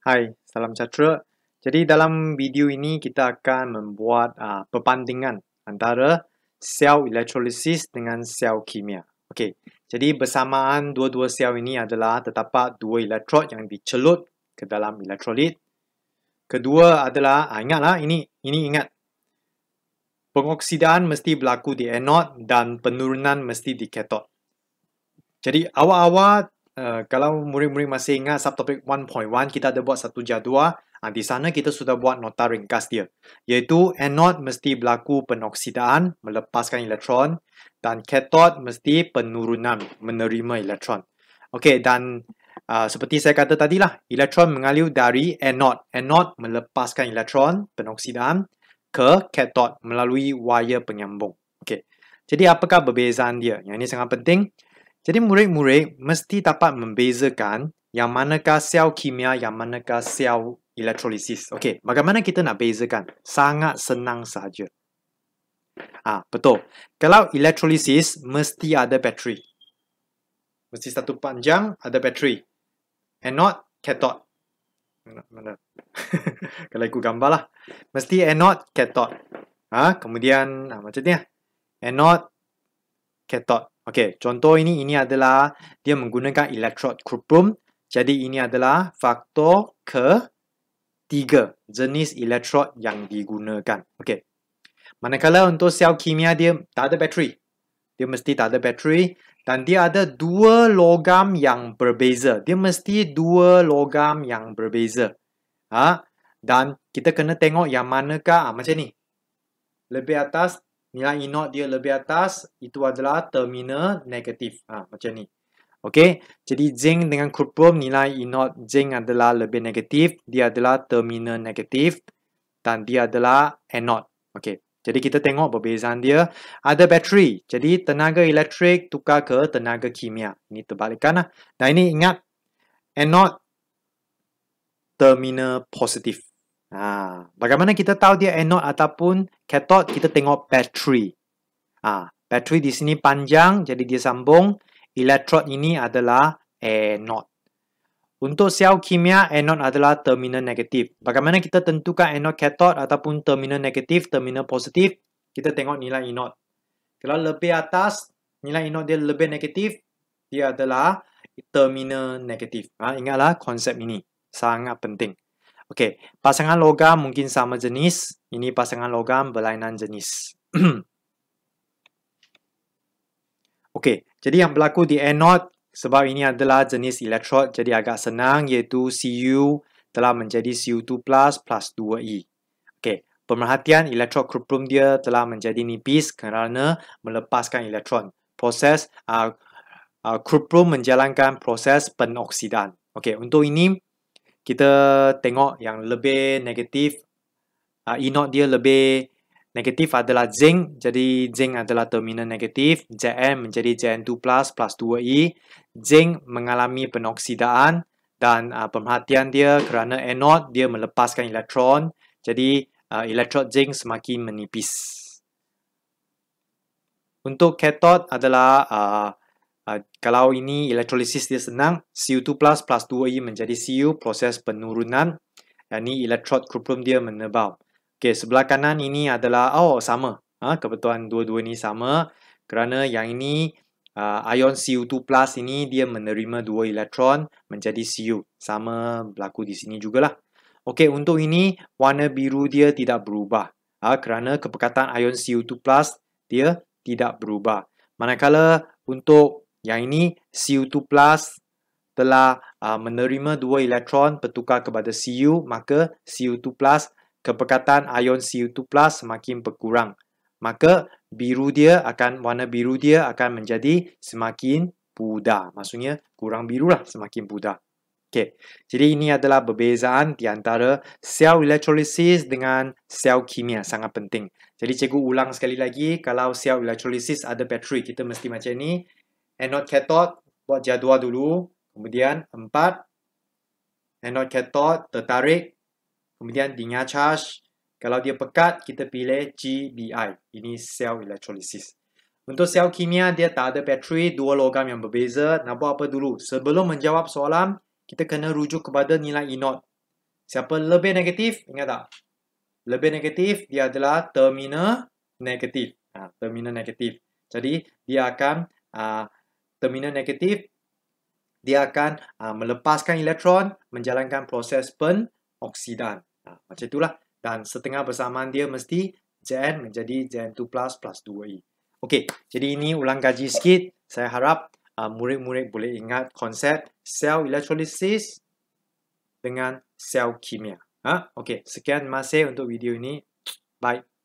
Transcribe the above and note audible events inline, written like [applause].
Hai, salam sejahtera. Jadi dalam video ini kita akan membuat uh, perbandingan antara sel elektrolisis dengan sel kimia. Okey. Jadi bersamaan dua-dua sel ini adalah terdapat dua elektrod yang dicelut ke dalam elektrolit. Kedua adalah uh, ingatlah ini ini ingat. Pengoksidaan mesti berlaku di anod dan penurunan mesti di katod. Jadi awal-awal Eh, kalau murid-murid masih ingat subtopik 1.1, kita ada buat satu jadual. Uh, di sana kita sudah buat nota ringkas dia. Iaitu anod mesti berlaku penoksidaan, melepaskan elektron. Dan katod mesti penurunan, menerima elektron. Okey, dan uh, seperti saya kata tadi lah, elektron mengalir dari anod anod melepaskan elektron, penoksidaan, ke katod melalui wire penyambung. Okey, jadi apakah perbezaan dia? Yang ini sangat penting. Jadi murid-murid mesti dapat membezakan yang manakah sel kimia, yang manakah sel elektrolisis. Okey, bagaimana kita nak bezakan? Sangat senang saja. Ah, betul. Kalau elektrolisis, mesti ada bateri. Mesti satu panjang, ada bateri. Anod, katod. Mana? [laughs] Kalau ikut gambar lah. Mesti anod, katod. Ha? Kemudian, ah, macam ni lah. Anod, katod. Okey, contoh ini ini adalah dia menggunakan elektrod cuprum. Jadi ini adalah faktor ke 3 jenis elektrod yang digunakan. Okey. Manakala untuk sel kimia dia tak ada bateri. Dia mesti tak ada bateri dan dia ada dua logam yang berbeza. Dia mesti dua logam yang berbeza. Ha? Dan kita kena tengok yang manakah ha, macam ni. Lebih atas nilai E0 dia lebih atas, itu adalah terminal negatif. Ha, macam ni. Okey, jadi zinc dengan kuprum nilai E0 zinc adalah lebih negatif, dia adalah terminal negatif dan dia adalah anode. Okey, jadi kita tengok perbezaan dia. Ada bateri, jadi tenaga elektrik tukar ke tenaga kimia. Ini terbalikkan lah. Dan ini ingat, anode terminal positif. Ha, bagaimana kita tahu dia anode ataupun cathode? Kita tengok battery. Ha, bateri di sini panjang, jadi dia sambung. Elektrod ini adalah anode. Untuk sel kimia, anode adalah terminal negatif. Bagaimana kita tentukan anode cathode ataupun terminal negatif, terminal positif? Kita tengok nilai anode. Kalau lebih atas, nilai anode dia lebih negatif, dia adalah terminal negatif. Ha, ingatlah konsep ini. Sangat penting. Okey, pasangan logam mungkin sama jenis. Ini pasangan logam berlainan jenis. [clears throat] Okey, jadi yang berlaku di anode sebab ini adalah jenis elektrod jadi agak senang iaitu Cu telah menjadi Cu2+ plus plus 2E. Okey, pemerhatian elektrod kuprum dia telah menjadi nipis kerana melepaskan elektron. Proses uh, ah, uh, ah, kuprum menjalankan proses penoksidan. Okey, untuk ini kita tengok yang lebih negatif uh, E-not dia lebih negatif adalah zinc jadi zinc adalah terminal negatif Zn menjadi Zn2+, plus, plus 2 i. E. zinc mengalami penoksidaan dan uh, perhatian dia kerana anode dia melepaskan elektron jadi uh, elektrod zinc semakin menipis untuk katod adalah uh, Ah, kalau ini elektrolisis dia senang, Cu2 plus plus 2E menjadi Cu, proses penurunan. Yang ini elektrod kuprum dia menebal. Okey, sebelah kanan ini adalah, oh sama. Ha, kebetulan dua-dua ni sama. Kerana yang ini, uh, ion Cu2 plus ini dia menerima dua elektron menjadi Cu. Sama berlaku di sini juga lah. Okey, untuk ini warna biru dia tidak berubah. Ha, kerana kepekatan ion Cu2 plus dia tidak berubah. Manakala untuk yang ini Cu2+ telah uh, menerima dua elektron bertukar kepada Cu, maka Cu2+ kepekatan ion Cu2+ semakin berkurang. Maka biru dia akan warna biru dia akan menjadi semakin pudar. Maksudnya kurang biru lah semakin pudar. Okay, Jadi ini adalah perbezaan di antara sel elektrolisis dengan sel kimia sangat penting. Jadi cikgu ulang sekali lagi kalau sel elektrolisis ada bateri kita mesti macam ni anode kathode buat jadual dulu. Kemudian empat, anode kathode tertarik. Kemudian dia charge. Kalau dia pekat, kita pilih GBI. Ini cell electrolysis. Untuk sel kimia, dia tak ada bateri, dua logam yang berbeza. Nak buat apa dulu? Sebelum menjawab soalan, kita kena rujuk kepada nilai E0. Siapa lebih negatif? Ingat tak? Lebih negatif, dia adalah terminal negatif. Ha, terminal negatif. Jadi, dia akan uh, terminal negatif, dia akan uh, melepaskan elektron, menjalankan proses penoksidan. Uh, ah, macam itulah. Dan setengah bersamaan dia mesti Zn menjadi Zn2+, plus plus 2 i Okey, jadi ini ulang kaji sikit. Saya harap ah, murid-murid uh, boleh ingat konsep sel elektrolisis dengan sel kimia. Ha? Okey, sekian masih untuk video ini. Bye.